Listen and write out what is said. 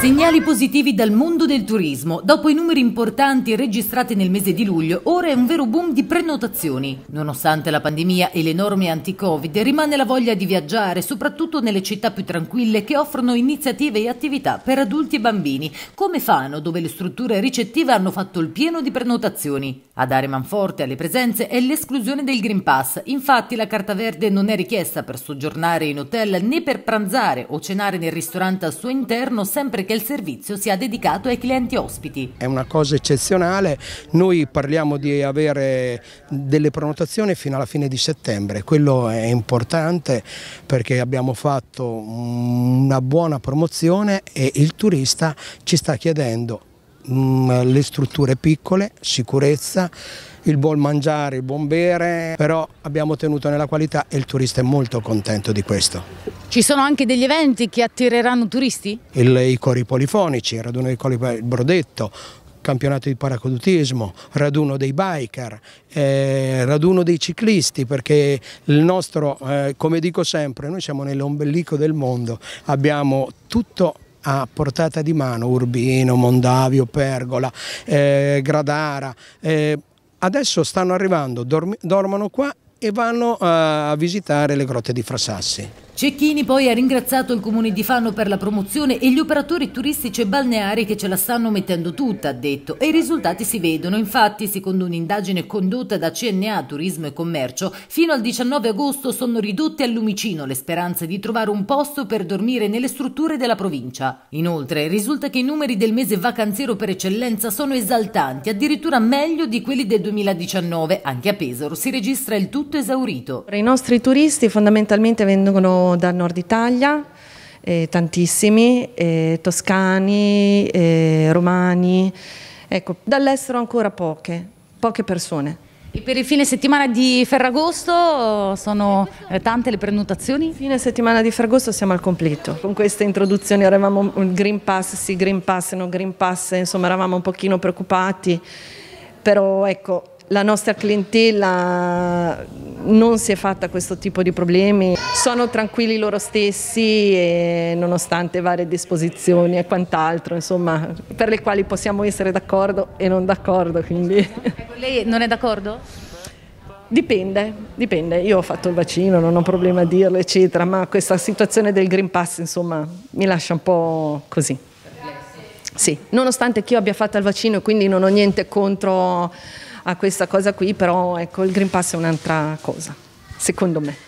Segnali positivi dal mondo del turismo. Dopo i numeri importanti registrati nel mese di luglio, ora è un vero boom di prenotazioni. Nonostante la pandemia e le norme anti-Covid, rimane la voglia di viaggiare, soprattutto nelle città più tranquille che offrono iniziative e attività per adulti e bambini, come Fano, dove le strutture ricettive hanno fatto il pieno di prenotazioni. A dare manforte alle presenze è l'esclusione del Green Pass. Infatti la carta verde non è richiesta per soggiornare in hotel né per pranzare o cenare nel ristorante al suo interno, sempre che il servizio sia dedicato ai clienti ospiti. È una cosa eccezionale. Noi parliamo di avere delle prenotazioni fino alla fine di settembre. Quello è importante perché abbiamo fatto una buona promozione e il turista ci sta chiedendo Mm, le strutture piccole, sicurezza, il buon mangiare, il buon bere, però abbiamo tenuto nella qualità e il turista è molto contento di questo. Ci sono anche degli eventi che attireranno turisti? Il, I cori polifonici, il raduno dei cori il brodetto, campionato di paracadutismo, raduno dei biker, eh, raduno dei ciclisti, perché il nostro, eh, come dico sempre, noi siamo nell'ombelico del mondo, abbiamo tutto a portata di mano Urbino, Mondavio, Pergola, eh, Gradara. Eh, adesso stanno arrivando, dorm dormono qua e vanno eh, a visitare le grotte di Frassassi. Cecchini poi ha ringraziato il comune di Fano per la promozione e gli operatori turistici e balneari che ce la stanno mettendo tutta, ha detto, e i risultati si vedono. Infatti, secondo un'indagine condotta da CNA Turismo e Commercio, fino al 19 agosto sono ridotte al lumicino le speranze di trovare un posto per dormire nelle strutture della provincia. Inoltre, risulta che i numeri del mese vacanziero per eccellenza sono esaltanti, addirittura meglio di quelli del 2019. Anche a Pesaro si registra il tutto esaurito. I nostri turisti fondamentalmente vengono dal nord Italia, eh, tantissimi, eh, toscani, eh, romani, ecco, dall'estero ancora poche, poche persone. E per il fine settimana di Ferragosto eh, sono eh, tante le prenotazioni? Fine settimana di Ferragosto siamo al completo. Con queste introduzioni eravamo mm, Green Pass, sì, Green Pass, no Green Pass, insomma eravamo un pochino preoccupati, però ecco, la nostra clientela non si è fatta questo tipo di problemi, sono tranquilli loro stessi nonostante varie disposizioni e quant'altro, insomma, per le quali possiamo essere d'accordo e non d'accordo. Ecco, lei non è d'accordo? Dipende, dipende, io ho fatto il vaccino, non ho problema a dirlo eccetera, ma questa situazione del Green Pass insomma mi lascia un po' così. Sì, nonostante che io abbia fatto il vaccino quindi non ho niente contro a questa cosa qui, però ecco, il Green Pass è un'altra cosa, secondo me.